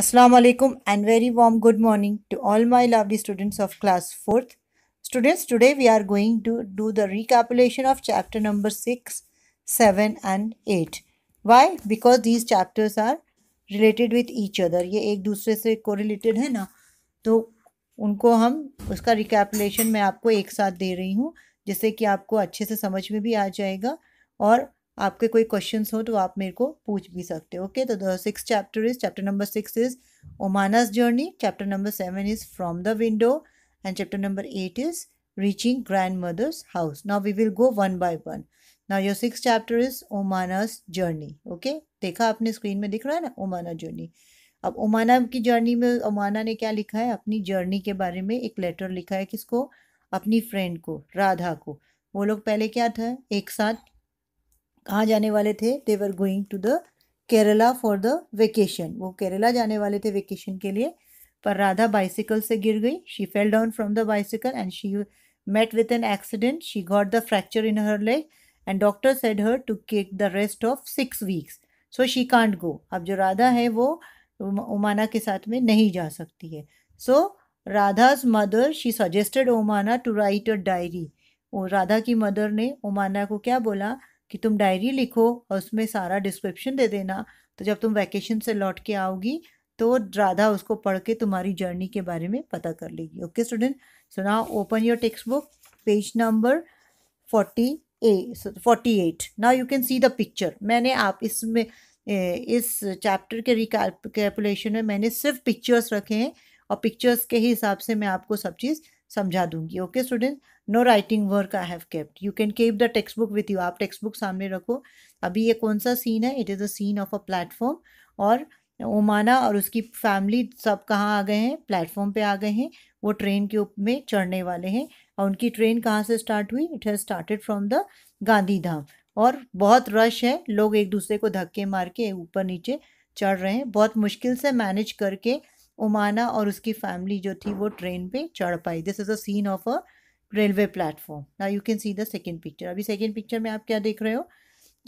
Assalamu alaikum and very warm good morning to all my lovely students of class 4th. Students, today we are going to do the recapitulation of chapter number 6, 7 and 8. Why? Because these chapters are related with each other. ये एक दूसरे से correlated है ना तो उनको हम उसका recapitulation मैं आपको एक साथ दे रही हूँ जिससे कि आपको अच्छे से समझ में भी आ जाएगा और आपके कोई क्वेश्चन हो तो आप मेरे को पूछ भी सकते हो ओके तो the six chapter is chapter number six is Omana's journey chapter number seven is from the window and chapter number eight is reaching grand mother's house now we will go one by one now your six chapter is Omana's journey okay देखा आपने screen में दिख रहा है ना ओमाना journey अब ओमाना की journey में ओमाना ने क्या लिखा है अपनी जर्नी के बारे में एक लेटर लिखा है किसको अपनी फ्रेंड को राधा को वो लोग पहले क्या था एक साथ कहाँ जाने वाले थे they were going to the Kerala for the vacation वो केरला जाने वाले थे वेकेशन के लिए पर राधा बाइसिकल से गिर गई she fell down from the bicycle and she met with an accident she got the fracture in her leg and doctor said her to take the rest of six weeks so she can't go अब जो राधा है वो ओमाना के साथ में नहीं जा सकती है so Radha's mother she suggested Omana to write a diary और राधा की मदर ने ओमाना को क्या बोला कि तुम डायरी लिखो और उसमें सारा डिस्क्रिप्शन दे देना तो जब तुम वैकेशन से लौट के आओगी तो राधा उसको पढ़ के तुम्हारी जर्नी के बारे में पता कर लेगी okay student so now open your textbook page number forty A forty eight now you can see the picture मैंने आप इसमें इस चैप्टर के रिकैलकुलेशन में मैंने सिर्फ पिक्चर्स रखे हैं और पिक्चर्स के ही हिसाब से मैं आपको सब चीज़ समझा दूंगी okay student no writing work I have kept you can keep the textbook with you आप टेक्स्ट बुक सामने रखो अभी ये कौन सा सीन है it is a scene of a platform और ओमाना और उसकी फैमिली सब कहाँ आ गए हैं प्लेटफॉर्म पे आ गए हैं वो ट्रेन के ऊपर में चढ़ने वाले हैं और उनकी ट्रेन कहाँ से स्टार्ट हुई it has started from the Gandhidham और बहुत रश है लोग एक दूसरे को धक्के मार के ऊपर नीचे चढ़ रहे हैं बहुत मुश्किल से मैनेज करके उमाना और उसकी फैमिली जो थी वो ट्रेन पे चढ़ पाई this is a scene of a railway platform ना you can see the second picture अभी सेकेंड पिक्चर में आप क्या देख रहे हो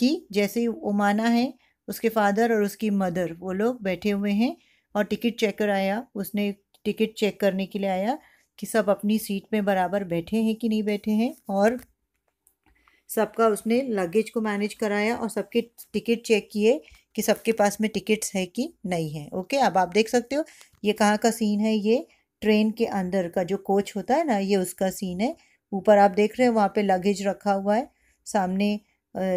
कि जैसे उमाना है उसके फादर और उसकी मदर वो लोग बैठे हुए हैं और टिकट चेकर आया उसने टिकट चेक करने के लिए आया कि सब अपनी सीट में बराबर बैठे हैं कि नहीं बैठे हैं और सबका उसने लगेज को मैनेज कराया और सबके टिकट चेक किए कि सबके पास में टिकट्स है कि नहीं है ओके अब आप देख सकते हो ये कहाँ का सीन है ये ट्रेन के अंदर का जो कोच होता है ना ये उसका सीन है ऊपर आप देख रहे हो वहाँ पे लगेज रखा हुआ है सामने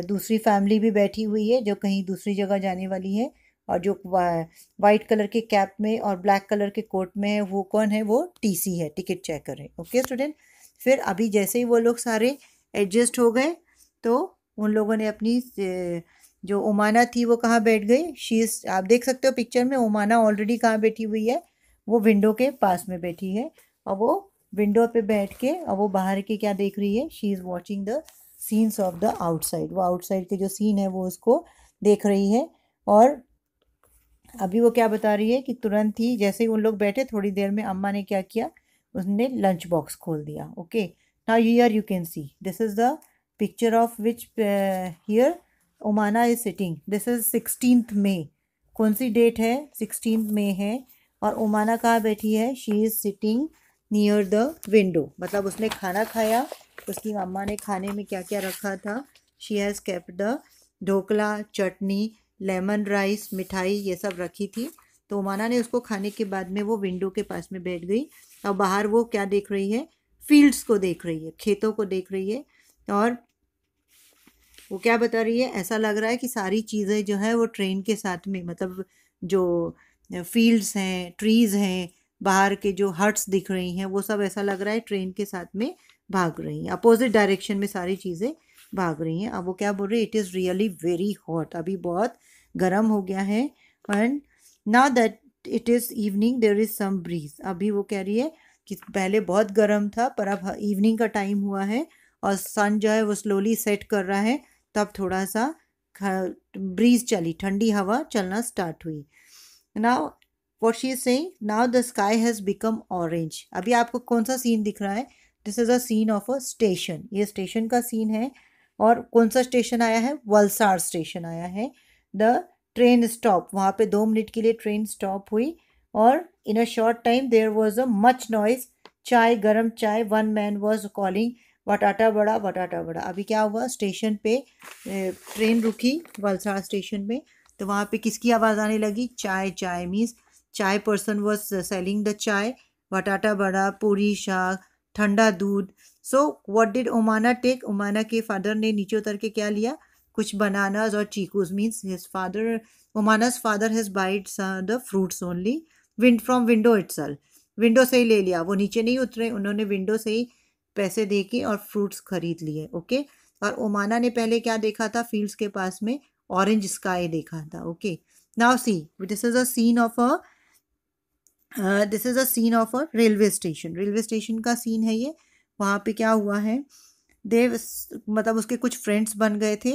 दूसरी फैमिली भी बैठी हुई है जो कहीं दूसरी जगह जाने वाली है और जो वाइट कलर के कैप में और ब्लैक कलर के कोट में है वो कौन है वो टीसी है टिकट चेकर है ओके स्टूडेंट फिर अभी जैसे ही वो लोग सारे एडजस्ट हो गए तो उन लोगों ने अपनी जो ओमाना थी वो कहाँ बैठ गई शीज आप देख सकते हो पिक्चर में ओमाना ऑलरेडी कहाँ बैठी हुई है वो विंडो के पास में बैठी है और वो विंडो पे बैठ के और वो बाहर के क्या देख रही है she is watching the scenes of the outside वो आउटसाइड के जो सीन है वो उसको देख रही है और अभी वो क्या बता रही है कि तुरंत ही जैसे ही उन लोग बैठे थोड़ी देर में अम्मा ने क्या किया उसने लंच बॉक्स खोल दिया okay now you are you can see this is the picture of which here Omana is sitting this is sixteen May कौन सी डेट है सिक्सटीन मे है और ओमाना कहाँ बैठी है she is sitting near the window मतलब उसने खाना खाया उसकी मम्मा ने खाने में क्या क्या रखा था she has kept the dhokla chutney lemon rice मिठाई ये सब रखी थी तो ओमाना ने उसको खाने के बाद में वो विंडो के पास में बैठ गई और बाहर वो क्या देख रही है फील्ड्स को देख रही है खेतों को देख रही है और वो क्या बता रही है ऐसा लग रहा है कि सारी चीज़ें जो है वो ट्रेन के साथ में मतलब जो फील्ड्स हैं ट्रीज़ हैं बाहर के जो हट्स दिख रही हैं वो सब ऐसा लग रहा है ट्रेन के साथ में भाग रही हैं अपोजिट डायरेक्शन में सारी चीज़ें भाग रही हैं अब वो क्या बोल रहे it is really very hot अभी बहुत गर्म हो गया है एंड ना that it is evening there is some breeze अभी वो कह रही है कि पहले बहुत गर्म था पर अब इवनिंग का टाइम हुआ है और सन जो है वो स्लोली सेट कर रहा है तब थोड़ा सा ब्रीज चली ठंडी हवा चलना स्टार्ट हुई now what she say now the sky has become orange अभी आपको कौन सा सीन दिख रहा है this is a scene of a station ये स्टेशन का सीन है और कौन सा स्टेशन आया है वलसार स्टेशन आया है द ट्रेन स्टॉप वहाँ पे दो मिनट के लिए ट्रेन स्टॉप हुई और in a short time there was a much noise chai garam chai one man was calling vatata vada vatata बड़ा अभी क्या हुआ स्टेशन पे ट्रेन रुकी वलसाड़ स्टेशन में तो वहाँ पे किसकी आवाज़ आने लगी चाय चाय मीन्स चाय पर्सन वॉज सेलिंग द चाय वटाटा बड़ा पूरी shaak thanda doodh so what did Omana take Omana के फादर ने नीचे उतर के क्या लिया कुछ बनानाज और chikoos means his father Omana's father has bought the fruits only wind from window itself window से ही ले लिया वो नीचे नहीं उतरे उन्होंने विंडो से ही पैसे दे के और फ्रूट्स खरीद लिए ओके और ओमाना ने पहले क्या देखा था फील्ड्स के पास में ऑरेंज स्काई देखा था okay now see this is a scene of a this is a scene of a railway station railway station का सीन है ये वहाँ पे क्या हुआ है देव मतलब उसके कुछ फ्रेंड्स बन गए थे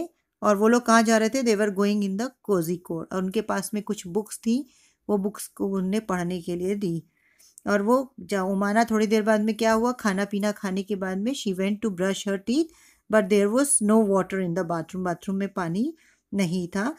और वो लोग कहाँ जा रहे थे they were going in the Kozhikode और उनके पास में कुछ बुक्स थी वो बुक्स को उनने पढ़ने के लिए दी और वो जा उमाना थोड़ी देर बाद में क्या हुआ खाना पीना खाने के बाद में she went to brush her teeth but there was no water in the bathroom bathroom में पानी नहीं था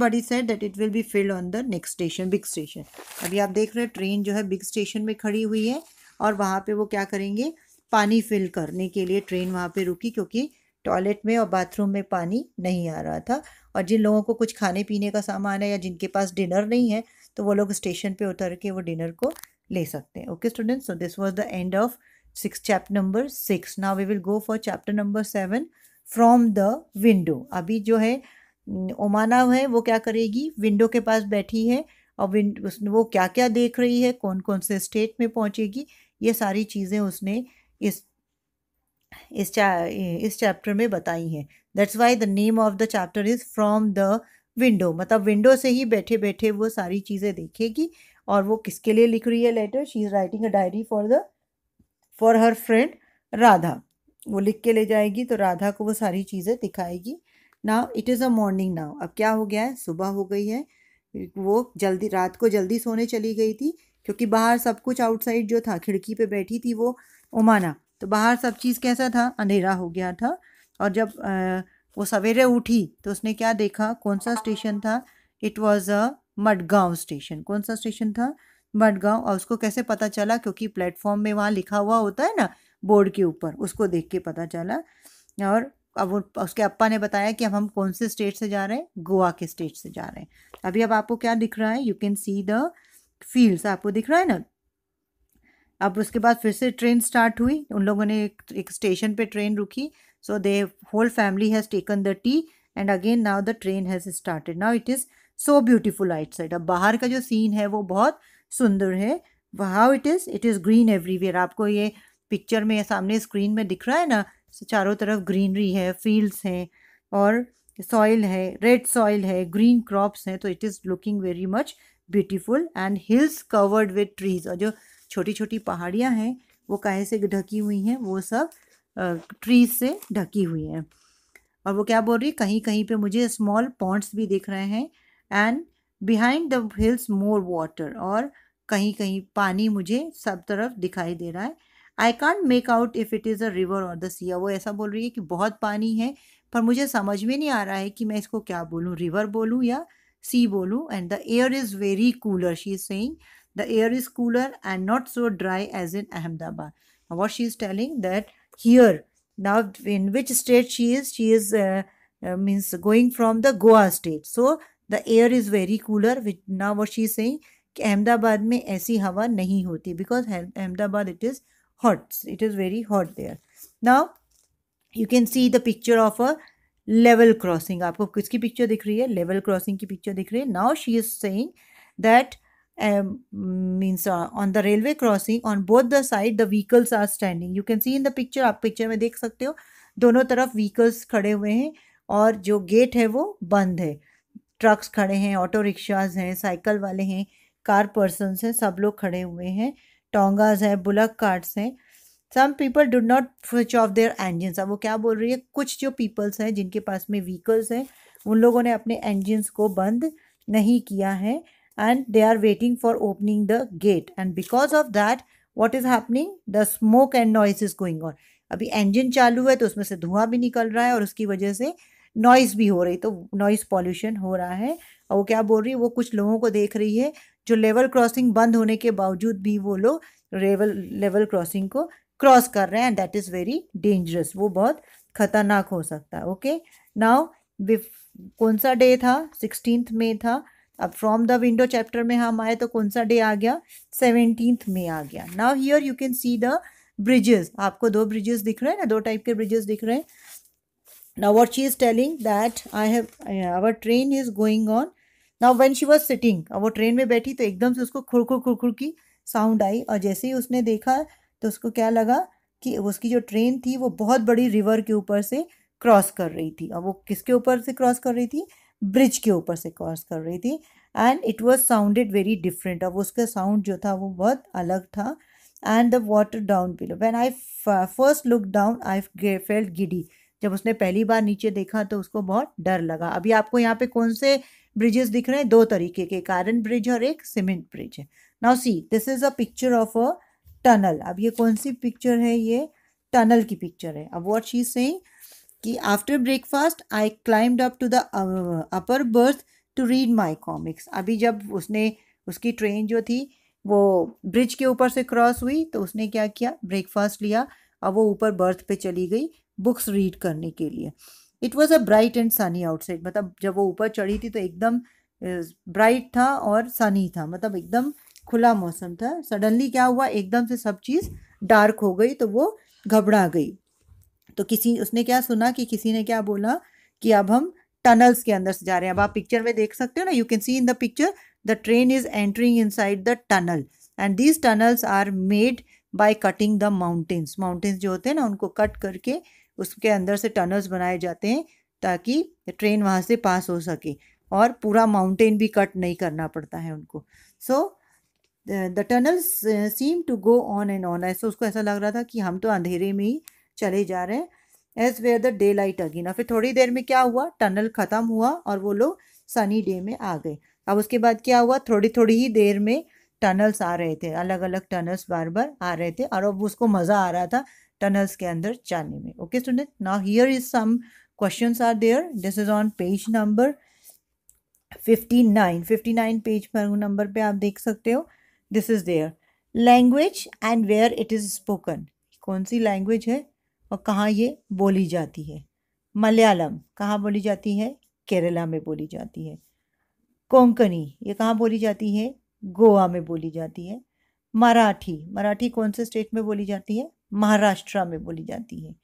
buddy said that it will be filled on the next station big station अभी आप देख रहे हैं ट्रेन जो है बिग स्टेशन में खड़ी हुई है और वहाँ पे वो क्या करेंगे पानी फिल करने के लिए ट्रेन वहाँ पे रुकी क्योंकि टॉयलेट में और बाथरूम में पानी नहीं आ रहा था और जिन लोगों को कुछ खाने पीने का सामान है या जिनके पास डिनर नहीं है तो वो लोग स्टेशन पे उतर के वो डिनर को ले सकते हैं okay student so this was the end of six chapter number six now we will go for chapter number seven from the window अभी जो है ओमाना है वो क्या करेगी विंडो के पास बैठी है और विंड वो क्या क्या देख रही है कौन कौन से स्टेट में पहुंचेगी ये सारी चीज़ें उसने इस इस चा, इस चैप्टर में बताई हैं that's why the name of the chapter is from the window मतलब विंडो से ही बैठे बैठे वो सारी चीज़ें देखेगी और वो किसके लिए लिख रही है letter she is writing a diary for the for her friend Radha वो लिख के ले जाएगी तो राधा को वो सारी चीज़ें दिखाएगी now it is a morning now अब क्या हो गया है सुबह हो गई है वो जल्दी रात को जल्दी सोने चली गई थी क्योंकि बाहर सब कुछ आउटसाइड जो था खिड़की पे बैठी थी वो ओमाना तो बाहर सब चीज़ कैसा था अंधेरा हो गया था और जब आ, वो सवेरे उठी तो उसने क्या देखा कौन सा स्टेशन था it was a Madgaon station कौन सा स्टेशन था मडगांव और उसको कैसे पता चला क्योंकि प्लेटफॉर्म में वहाँ लिखा हुआ होता है ना बोर्ड के ऊपर उसको देख के पता चला और अब उसके अप्पा ने बताया कि अब हम कौन से स्टेट से जा रहे हैं गोवा के स्टेट से जा रहे हैं अभी अब आपको क्या दिख रहा है you can see the fields आपको दिख रहा है ना अब उसके बाद फिर से ट्रेन स्टार्ट हुई उन लोगों ने एक, एक स्टेशन पे ट्रेन रुकी so the whole family has taken the tea and again now the train has started now it is so beautiful outside अब बाहर का जो सीन है वो बहुत सुंदर है how it is it is green everywhere आपको ये पिक्चर में सामने स्क्रीन में दिख रहा है ना तो चारों तरफ ग्रीनरी है फील्ड्स हैं और सॉइल है रेड सॉइल है ग्रीन क्रॉप्स हैं तो it is looking very much beautiful and hills covered with trees और जो छोटी छोटी पहाड़ियाँ हैं वो काहे से ढकी हुई हैं वो सब ट्रीज से ढकी हुई हैं और वो क्या बोल रही है कहीं कहीं पे मुझे स्मॉल पॉन्ट्स भी दिख रहे हैं and behind the hills more water और कहीं कहीं पानी मुझे सब तरफ दिखाई दे रहा है I can't make out if it is a river और द सिया वो ऐसा बोल रही है कि बहुत पानी है पर मुझे समझ में नहीं आ रहा है कि मैं इसको क्या बोलूँ रिवर बोलूँ या सी बोलूँ and the air is very cooler she is saying the air is cooler and not so dry as in Ahmedabad what she is telling that here now in which state she is she is means going from the Goa state so the air is very cooler which ना वो she से अहमदाबाद में ऐसी हवा नहीं होती because Ahmedabad it is hot it is very hot there now you can see the picture of a level crossing आपको किसकी पिक्चर दिख रही है लेवल क्रॉसिंग की पिक्चर दिख रही है now she is saying that means on the railway crossing on both the side the vehicles are standing you can see in the picture आप पिक्चर में देख सकते हो दोनों तरफ व्हीकल्स खड़े हुए हैं और जो गेट है वो बंद है ट्रक्स खड़े हैं ऑटो रिक्शाज हैं साइकिल वाले हैं कार पर्सन हैं सब लोग खड़े हुए हैं टोंगाज हैं बुलक कार्ट्स हैं some people do not switch off their engines अब वो क्या बोल रही है कुछ जो पीपल्स हैं जिनके पास में व्हीकल्स हैं उन लोगों ने अपने इंजन्स को बंद नहीं किया है and they are waiting for opening the gate and because of that what is happening the smoke and noise is going on अभी इंजन चालू है तो उसमें से धुआं भी निकल रहा है और उसकी वजह से नॉइज़ भी हो रही तो नॉइज़ पॉल्यूशन हो रहा है और वो क्या बोल रही है वो कुछ लोगों को देख रही है जो लेवल क्रॉसिंग बंद होने के बावजूद भी वो लोग लेवल लेवल क्रॉसिंग को क्रॉस कर रहे हैं and that is very dangerous वो बहुत खतरनाक हो सकता है ओके नाउ कौन सा डे था सिक्सटीन मे था अब फ्रॉम द विंडो चैप्टर में हम आए तो कौन सा डे आ गया सेवनटीन मे आ गया now here you can see the bridges आपको दो ब्रिजेस दिख रहे हैं ना दो टाइप के ब्रिजेस दिख रहे हैं now what she is telling that i have our train is going on now when she was sitting वो ट्रेन में बैठी तो एकदम से उसको खुड़खुड़ खुड़खुड़ की साउंड आई और जैसे ही उसने देखा तो उसको क्या लगा कि उसकी जो ट्रेन थी वो बहुत बड़ी रिवर के ऊपर से क्रॉस कर रही थी और वो किसके ऊपर से क्रॉस कर रही थी ब्रिज के ऊपर से क्रॉस कर रही थी and it was sounded very different अब उसका साउंड जो था वो बहुत अलग था and the water down below when I first look down I felt giddy जब उसने पहली बार नीचे देखा तो उसको बहुत डर लगा अभी आपको यहाँ पे कौन से ब्रिजेस दिख रहे हैं दो तरीके के कारण ब्रिज और एक सीमेंट ब्रिज है now see this is a picture of a tunnel अब ये कौन सी पिक्चर है ये टनल की पिक्चर है अब वॉट शी से कि after breakfast I climb up to the upper berth to read my comics अभी जब उसने उसकी ट्रेन जो थी वो ब्रिज के ऊपर से क्रॉस हुई तो उसने क्या किया ब्रेकफास्ट लिया और वो ऊपर बर्थ पे चली गई बुक्स रीड करने के लिए it was a bright and sunny outside मतलब जब वो ऊपर चढ़ी थी तो एकदम ब्राइट uh, था और सनी था मतलब एकदम खुला मौसम था सडनली क्या हुआ एकदम से सब चीज़ डार्क हो गई तो वो घबरा गई तो किसी उसने क्या सुना कि किसी ने क्या बोला कि अब हम टनल्स के अंदर से जा रहे हैं अब आप पिक्चर में देख सकते हो ना you can see in the picture the train is entering inside the tunnel and these tunnels are made by cutting the mountains mountains जो होते हैं ना उनको कट करके उसके अंदर से टनल्स बनाए जाते हैं ताकि ट्रेन वहाँ से पास हो सके और पूरा माउंटेन भी कट नहीं करना पड़ता है उनको so the tunnels seem to go on and on ऐसा उसको ऐसा लग रहा था कि हम तो अंधेरे में ही चले जा रहे हैं as where the day light again और फिर थोड़ी देर में क्या हुआ टनल ख़त्म हुआ और वो लोग सनी डे में आ गए अब उसके बाद क्या हुआ थोड़ी थोड़ी ही देर में टनल्स आ रहे थे अलग अलग टनल्स बार बार आ रहे थे और अब उसको मज़ा आ रहा था टनल्स के अंदर जाने में okay student now here is some question are there this is on page number fifty nine fifty nine page पर नंबर पे आप देख सकते हो this is their language and where it is spoken कौन सी लैंग्वेज है और कहाँ ये बोली जाती है मलयालम कहाँ बोली जाती है केरला में बोली जाती है कोंकणी ये कहाँ बोली जाती है गोवा में बोली जाती है मराठी मराठी कौन से स्टेट में बोली जाती है महाराष्ट्र में बोली जाती है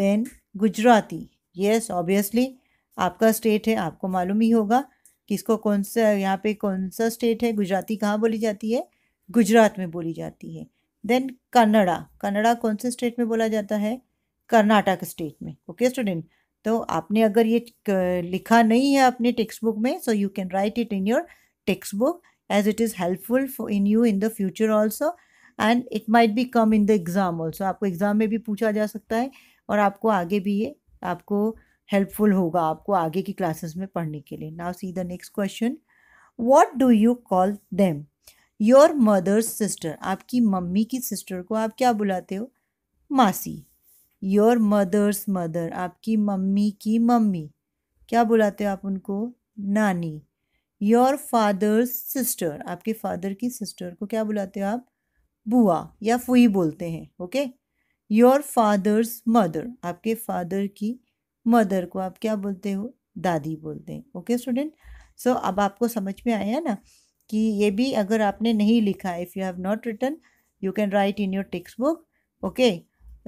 देन गुजराती यस ऑब्वियसली आपका स्टेट है आपको मालूम ही होगा किसको कौन सा यहाँ पे कौन सा स्टेट है गुजराती कहाँ बोली जाती है गुजरात में बोली जाती है देन कन्नड़ा कन्नड़ा कौन से स्टेट में बोला जाता है कर्नाटक स्टेट में ओके स्टूडेंट तो आपने अगर ये लिखा नहीं है अपने टेक्स्ट बुक में so you can write it in your textbook as it is helpful in you in the future also and it might be come in the exam also आपको एग्ज़ाम में भी पूछा जा सकता है और आपको आगे भी ये आपको हेल्पफुल होगा आपको आगे की क्लासेस में पढ़ने के लिए now see the next question what do you call them your mother's sister आपकी मम्मी की सिस्टर को आप क्या बुलाते हो मासी योर मदर्स मदर आपकी मम्मी की मम्मी क्या बुलाते हो आप उनको नानी योर फादर्स सिस्टर आपके फादर की सिस्टर को क्या बुलाते हो आप बुआ या फुई बोलते हैं ओके योर फादर्स मदर आपके फादर की मदर को आप क्या बोलते हो दादी बोलते हैं ओके स्टूडेंट सो अब आपको समझ में आया ना कि ये भी अगर आपने नहीं लिखा if you have not written you can write in your textbook okay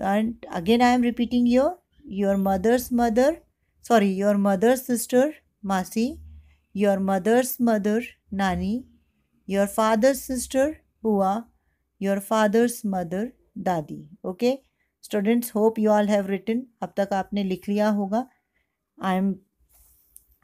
and again I am repeating your your mother's mother sorry your mother's sister मासी योर मदर्स मदर नानी योर फादर्स सिस्टर बुआ your father's mother दादी okay students hope you all have written अब तक आपने लिख लिया होगा I am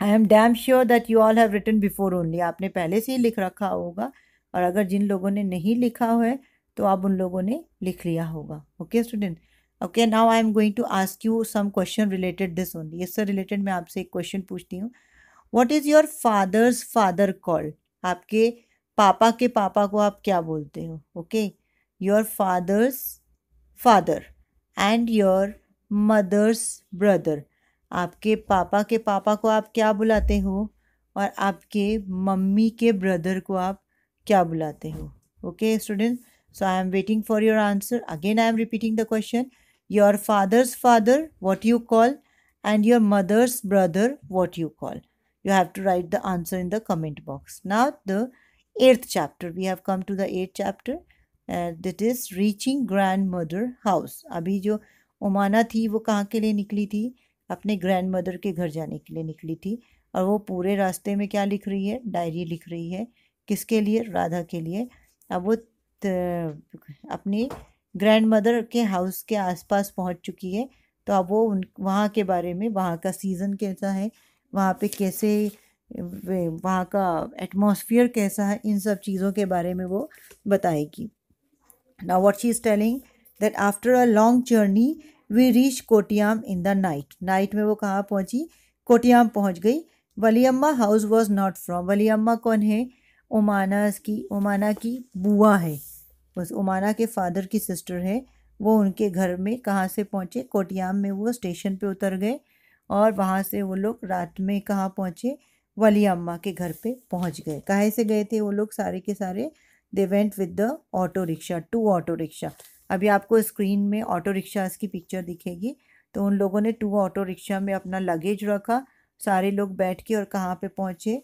I am damn sure that you all have written before only आपने पहले से ही लिख रखा होगा और अगर जिन लोगों ने नहीं लिखा है तो आप उन लोगों ने लिख लिया होगा okay student okay now I am going to ask you some question related this only इससे रिलेटेड मैं आपसे एक क्वेश्चन पूछती हूँ what is your father's father call आपके पापा के पापा को आप क्या बोलते हो okay your father's father and your mother's brother आपके पापा के पापा को आप क्या बुलाते हो और आपके मम्मी के ब्रदर को आप क्या बुलाते हो okay student so I am waiting for your answer again I am repeating the question your father's father what you call and your mother's brother what you call you have to write the answer in the comment box now the eighth chapter. We have come to the eighth chapter. This is reaching grand mother house अभी जो उमाना थी वो कहाँ के लिए निकली थी अपने ग्रैंड मदर के घर जाने के लिए निकली थी और वो पूरे रास्ते में क्या लिख रही है डायरी लिख रही है किसके लिए राधा के लिए अब वो अपनी ग्रैंड मदर के हाउस के आसपास पहुंच चुकी है तो अब वो उन वहाँ के बारे में वहाँ का सीज़न कैसा है वहाँ पे कैसे वहाँ का एटमोसफियर कैसा है इन सब चीज़ों के बारे में वो बताएगी now what she is telling that after a long journey we reach Kottayam in the night night में वो कहाँ पहुँची कोटियाम पहुँच गई अम्मा हाउस वॉज नॉट फ्रॉम अम्मा कौन है ओमाना की ओमाना की बुआ है उस ओमाना के फादर की सिस्टर है वो उनके घर में कहाँ से पहुँचे कोटियाम में वो स्टेशन पे उतर गए और वहाँ से वो लोग रात में कहाँ पहुँचे वली अम्मा के घर पे पहुंच गए काहे से गए थे वो लोग सारे के सारे they went with the auto rickshaw to auto rickshaw अभी आपको स्क्रीन में ऑटो रिक्शाज़ की पिक्चर दिखेगी तो उन लोगों ने टू ऑटो रिक्शा में अपना लगेज रखा सारे लोग बैठ के और कहाँ पे पहुँचे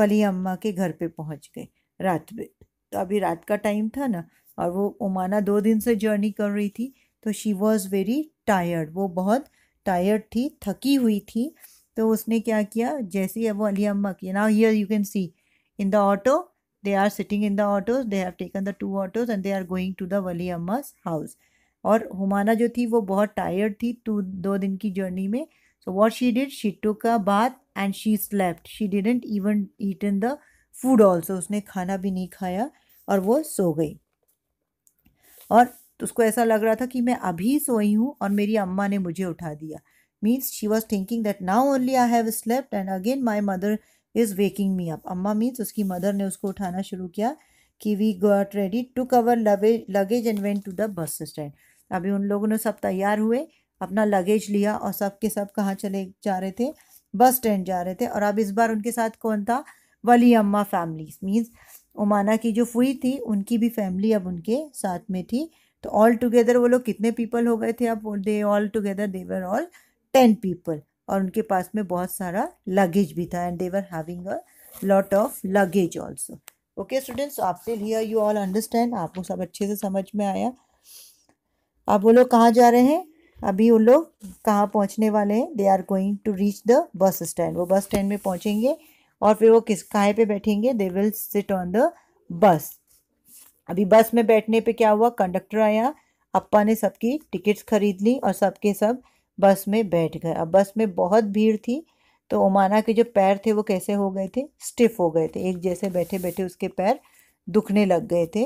वली अम्मा के घर पे पहुँच गए रात में तो अभी रात का टाइम था ना और वो उमाना दो दिन से जर्नी कर रही थी तो शी वॉज़ वेरी टायर्ड वो बहुत टायर्ड थी थकी हुई थी तो उसने क्या किया जैसे ही वो अली अम्मा की now here you can see in the auto they are sitting in the autos they have taken the two autos and they are going to the Valli Amma's house और हुमाना जो थी वो बहुत टायर्ड थी टू दो दिन की जर्नी में so what she did she took a bath and she slept she didn't even eat in the food also उसने खाना भी नहीं खाया और वो सो गई और उसको ऐसा लग रहा था कि मैं अभी सोई हूँ और मेरी अम्मा ने मुझे उठा दिया means she was thinking that now only I have slept and again my mother is waking me up अम्मा मीन्स उसकी मदर ने उसको उठाना शुरू किया कि we got ready to cover luggage luggage and went to the bus stand अभी उन लोगों ने सब तैयार हुए अपना लगेज लिया और सब के सब कहाँ चले जा रहे थे बस स्टैंड जा रहे थे और अब इस बार उनके साथ कौन था वली अम्मा फैमिली मीन्स ओमाना की जो फुई थी उनकी भी फैमिली अब उनके साथ में थी तो ऑल टुगेदर वो लोग कितने पीपल हो गए थे अब they all together they're all ten people और उनके पास में बहुत सारा लगेज भी था and they're having a lot of luggage also okay students आप आपसे लिया यू ऑल अंडरस्टैंड आपको सब अच्छे से समझ में आया आप वो लोग कहाँ जा रहे हैं अभी वो लोग कहाँ पहुँचने वाले हैं they are going to reach the bus stand वो बस स्टैंड में पहुँचेंगे और फिर वो किस काहे पे बैठेंगे they will sit on the bus अभी बस में बैठने पे क्या हुआ कंडक्टर आया अप्पा ने सबकी टिकट्स खरीद ली और सबके सब बस में बैठ गए अब बस में बहुत भीड़ थी तो ओमाना के जो पैर थे वो कैसे हो गए थे स्टिफ हो गए थे एक जैसे बैठे बैठे उसके पैर दुखने लग गए थे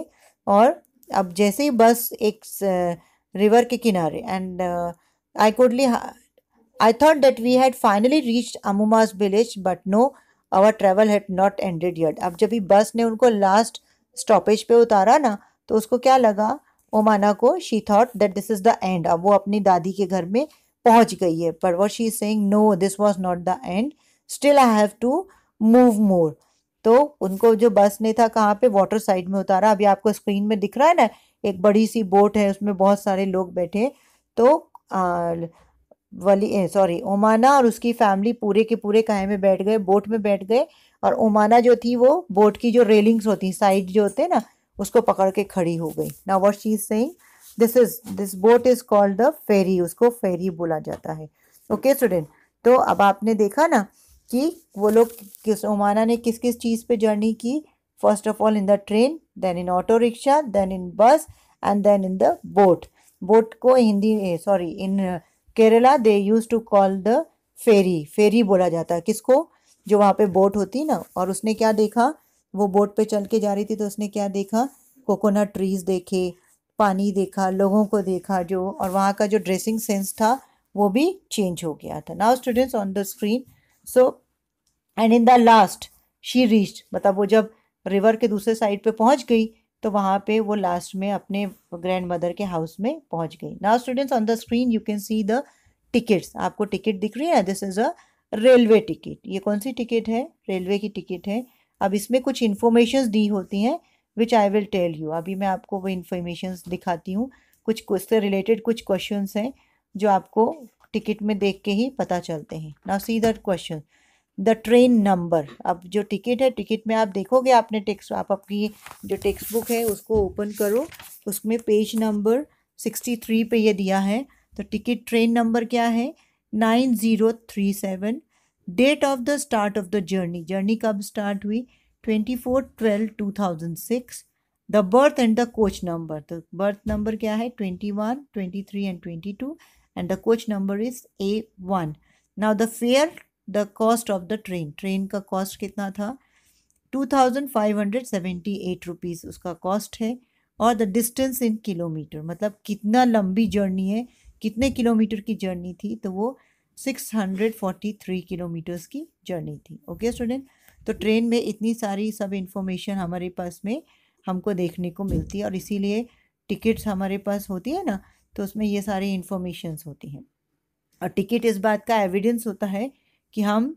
और अब जैसे ही बस एक रिवर के किनारे and I coldly I thought that we had finally reach Amuma's village but no our travel had not ended yet अब जब भी बस ने उनको लास्ट स्टॉपेज पे उतारा ना तो उसको क्या लगा ओमाना को she thought that this is the end अब वो अपनी दादी के घर में पहुंच गई है पर what she is no this was not the end still I have to move more तो उनको जो बस ने था कहाँ पे वाटर साइड में उतारा अभी आपको स्क्रीन में दिख रहा है ना एक बड़ी सी बोट है उसमें बहुत सारे लोग बैठे तो आ, वली सॉरी ओमाना और उसकी फैमिली पूरे के पूरे कहे में बैठ गए बोट में बैठ गए और ओमाना जो थी वो बोट की जो रेलिंग्स होती साइड जो होते हैं ना उसको पकड़ के खड़ी हो गई ना what she is this is this boat is called the ferry उसको फेरी बोला जाता है ओके स्टूडेंट तो अब आपने देखा ना कि वो लोग किस उमाना ने किस किस चीज़ पे जर्नी की first of all in the train then in auto rickshaw then in bus and then in the boat boat को Hindi sorry in Kerala they use to call the ferry ferry बोला जाता है किसको जो वहाँ पे बोट होती ना और उसने क्या देखा वो बोट पे चल के जा रही थी तो उसने क्या देखा कोकोनट ट्रीज देखे पानी देखा लोगों को देखा जो और वहाँ का जो ड्रेसिंग सेंस था वो भी चेंज हो गया था now students on the screen so and in the last she reached मतलब वो जब रिवर के दूसरे साइड पे पहुँच गई तो वहाँ पे वो लास्ट में अपने ग्रैंड मदर के हाउस में पहुँच गई now students on the screen you can see the tickets आपको टिकट दिख रही है this is a railway ticket ये कौन सी टिकट है रेलवे की टिकट है अब इसमें कुछ इन्फॉर्मेशन दी होती हैं which I will tell you अभी मैं आपको वो इन्फॉर्मेशन दिखाती हूँ कुछ उससे रिलेटेड कुछ क्वेश्चन हैं जो आपको टिकट में देख के ही पता चलते हैं now see that question the train number अब जो टिकट है टिकट में आप देखोगे आपने टेक्स आप अपनी जो टेक्स्ट बुक है उसको ओपन करो उसमें पेज नंबर सिक्सटी थ्री पर यह दिया है तो टिकट ट्रेन नंबर क्या है nine zero three seven date of the start of the journey journey कब स्टार्ट हुई 24 12 2006 the berth and the coach number तो बर्थ नंबर क्या है 21 23 and 22 and the coach number is A one now the fare the cost of the train train का cost कितना था two thousand five hundred seventy eight rupees उसका cost है और the distance in kilometre मतलब कितना लंबी जर्नी है कितने किलोमीटर की जर्नी थी तो वो six hundred forty three kilometers की जर्नी थी ओके स्टूडेंट तो ट्रेन में इतनी सारी सब इन्फॉर्मेशन हमारे पास में हमको देखने को मिलती है और इसीलिए टिकट्स हमारे पास होती है ना तो उसमें ये सारी इन्फॉर्मेशंस होती हैं और टिकट इस बात का एविडेंस होता है कि हम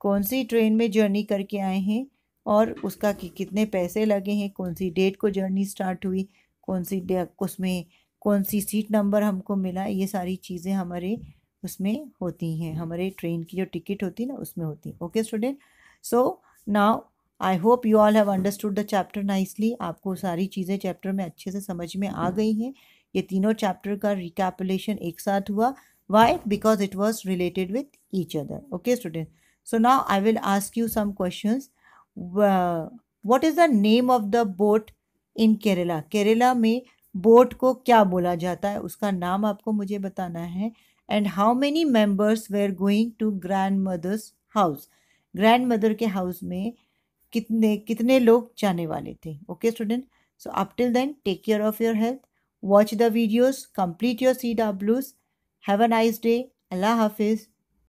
कौन सी ट्रेन में जर्नी करके आए हैं और उसका कि कितने पैसे लगे हैं कौन सी डेट को जर्नी स्टार्ट हुई कौन सी उसमें कौन सी सीट नंबर हमको मिला ये सारी चीज़ें हमारे उसमें होती हैं हमारे ट्रेन की जो टिकट होती है ना उसमें होती है okay student so now I hope you all have understood the chapter nicely आपको सारी चीज़ें चैप्टर में अच्छे से समझ में आ गई हैं ये तीनों चैप्टर का रिकैपुलेशन एक साथ हुआ why because it was related with each other okay student so now I will ask you some question what is the name of the boat in Kerala Kerala में बोट को क्या बोला जाता है उसका नाम आपको मुझे बताना है and how many members were going to grand mother's house grand mother के हाउस में कितने कितने लोग जाने वाले थे okay student so up till then take care of your health watch the videos complete your C डब्ल्यूज हैव अ नाइस डे अल्लाह हाफिज़